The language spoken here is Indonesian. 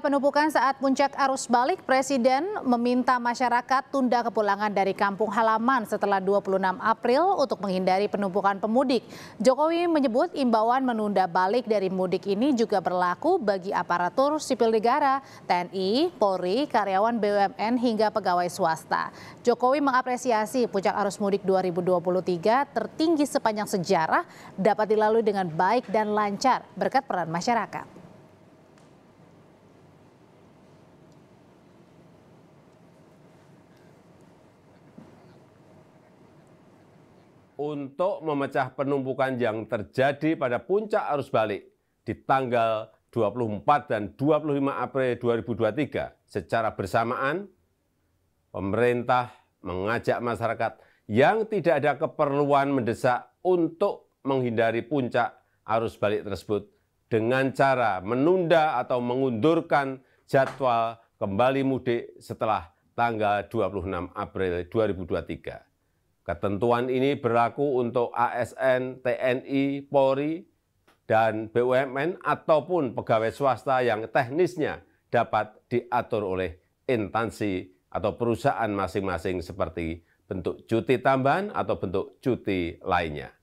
Penumpukan saat puncak arus balik, Presiden meminta masyarakat tunda kepulangan dari kampung halaman setelah 26 April untuk menghindari penumpukan pemudik. Jokowi menyebut imbauan menunda balik dari mudik ini juga berlaku bagi aparatur sipil negara, TNI, Polri, karyawan BUMN hingga pegawai swasta. Jokowi mengapresiasi puncak arus mudik 2023 tertinggi sepanjang sejarah dapat dilalui dengan baik dan lancar berkat peran masyarakat. untuk memecah penumpukan yang terjadi pada puncak arus balik di tanggal 24 dan 25 April 2023 secara bersamaan pemerintah mengajak masyarakat yang tidak ada keperluan mendesak untuk menghindari puncak arus balik tersebut dengan cara menunda atau mengundurkan jadwal kembali mudik setelah tanggal 26 April 2023. Ketentuan ini berlaku untuk ASN, TNI, Polri, dan BUMN ataupun pegawai swasta yang teknisnya dapat diatur oleh instansi atau perusahaan masing-masing seperti bentuk cuti tambahan atau bentuk cuti lainnya.